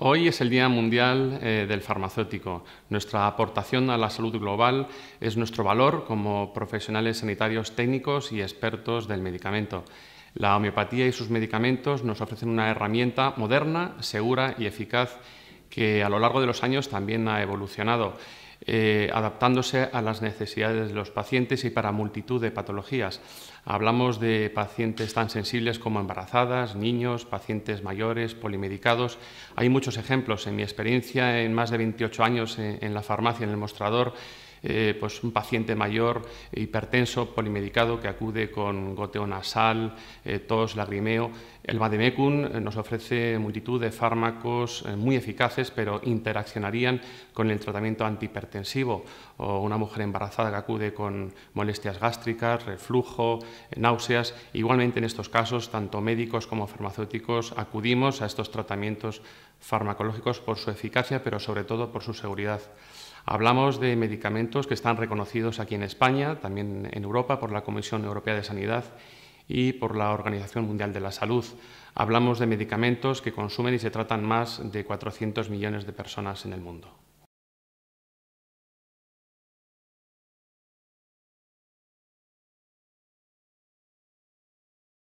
Hoy es el Día Mundial eh, del Farmacéutico. Nuestra aportación a la salud global es nuestro valor como profesionales sanitarios técnicos y expertos del medicamento. La homeopatía y sus medicamentos nos ofrecen una herramienta moderna, segura y eficaz que a lo largo de los años también ha evolucionado, eh, adaptándose a las necesidades de los pacientes y para multitud de patologías. Hablamos de pacientes tan sensibles como embarazadas, niños, pacientes mayores, polimedicados. Hay muchos ejemplos. En mi experiencia, en más de 28 años eh, en la farmacia, en el mostrador, eh, pues, un paciente mayor eh, hipertenso, polimedicado, que acude con goteo nasal, eh, tos, lagrimeo. El Bademecum nos ofrece multitud de fármacos muy eficaces, pero interaccionarían con el tratamiento antihipertensivo. O una mujer embarazada que acude con molestias gástricas, reflujo, náuseas. Igualmente, en estos casos, tanto médicos como farmacéuticos acudimos a estos tratamientos farmacológicos por su eficacia, pero sobre todo por su seguridad. Hablamos de medicamentos que están reconocidos aquí en España, también en Europa, por la Comisión Europea de Sanidad y por la Organización Mundial de la Salud. Hablamos de medicamentos que consumen y se tratan más de 400 millones de personas en el mundo.